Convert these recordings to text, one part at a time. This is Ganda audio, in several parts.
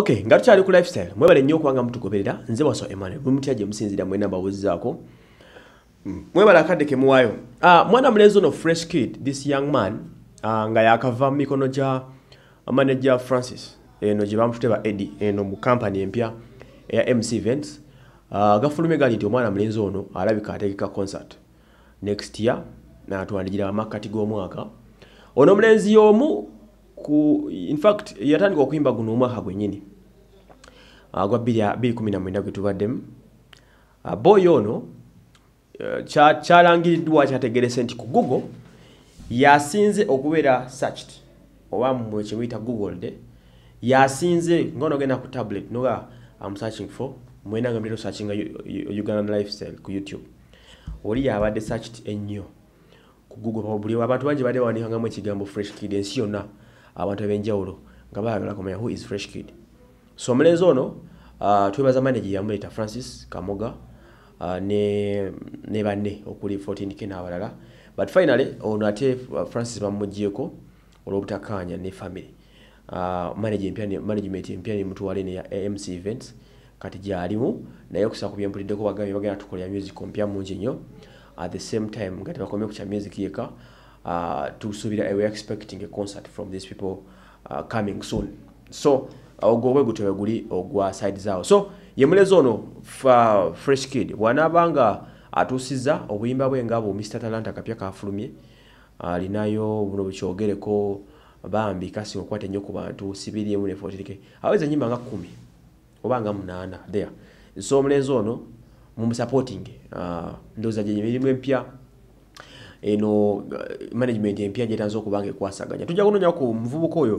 okay nga tukyali ku lifestyle mwebale nnyo okubanga mutugoberera nze waso emmanuel bwemutya gye musinzira mwena mbawuzizaako hmm. mwebale akadde ke muwaayo uh, mwana mulenzi ono fresh kid this young man uh, nga yakava mu mikono gya ah, manager francis eno gye bamutute ba edi eno mu kampany empya eya mc events uh, gafulume gali nti omwana mulenzi ono alabika ategeka concert next year natwandigira amakkati g'omwaka ono omulenzi y'omu ku infact yatandika okuyimba guno omwaka gwennyini gwa 2019 gwe tubaddemu ah, boyo ono eh, kyalangiriddwa kyategerese nti ku google yasinze okubeera searched oba mmwe kyemuyita googled yasinze ngaono ogenda ku tablet noga am searching for mwena nga mbeera osearchinga ugandan lifestyle ku youtube oli yabadde searched ennyo ku google buli abantu bangi badde bawandikangamu ekigambo fresh kid ensi yonna abantu ab'enjawulo nga baagala kumanya who is fresh kid so omulenzi ono uh, ah, twebaza manaje yamuleta francis kamoga uh, ne, ne banne okuli 14k n'abalala but finally ono ate francis bamugyeko olwobutakanya ne famiry uh, ah, management empya nemutwale neya amc eh, events kati gyalimu naye okusaa ku byempuliddeko bagambye bagenda tukolera music mpya mungi nnyo at the same time nga tebakomye kukya music yeka uh, tusuubira eh, we expecting a concert from these people uh, coming soon so ogwowe gutyo we guli ogwa side zaawo so ye mulezi ono fresh kid bw'anaaba nga atuusizza obuyimba bwe nga bwo mr talanta kapya kafulumye alinayo buno bukyogereko bambi kasi okwata ennyo ku bantu sibiriemu ne fotirik aweza ennyimba nga kkumi oba nga munaana there so omulenzi ono mumusupporting ah, ndooza gye mirimu empya eno management empya gyetanza okuba nga ekwasaganya tujja kunoonya ku muvubuka oyo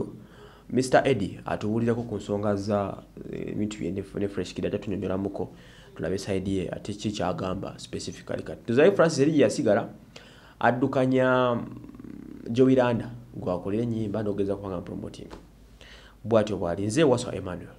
mr edi atuwulireko ku nsonga za ebintu eh, ne fresh kida tatunyonyolamuko tulabe esaidi ye ate ki kyagamba specifically kati tuzaye francis eri yasigala addukanya mm, jowiranda gwakolera enyimba nogeza kubanga promoting bwatyo bwali nze waswa emmanuel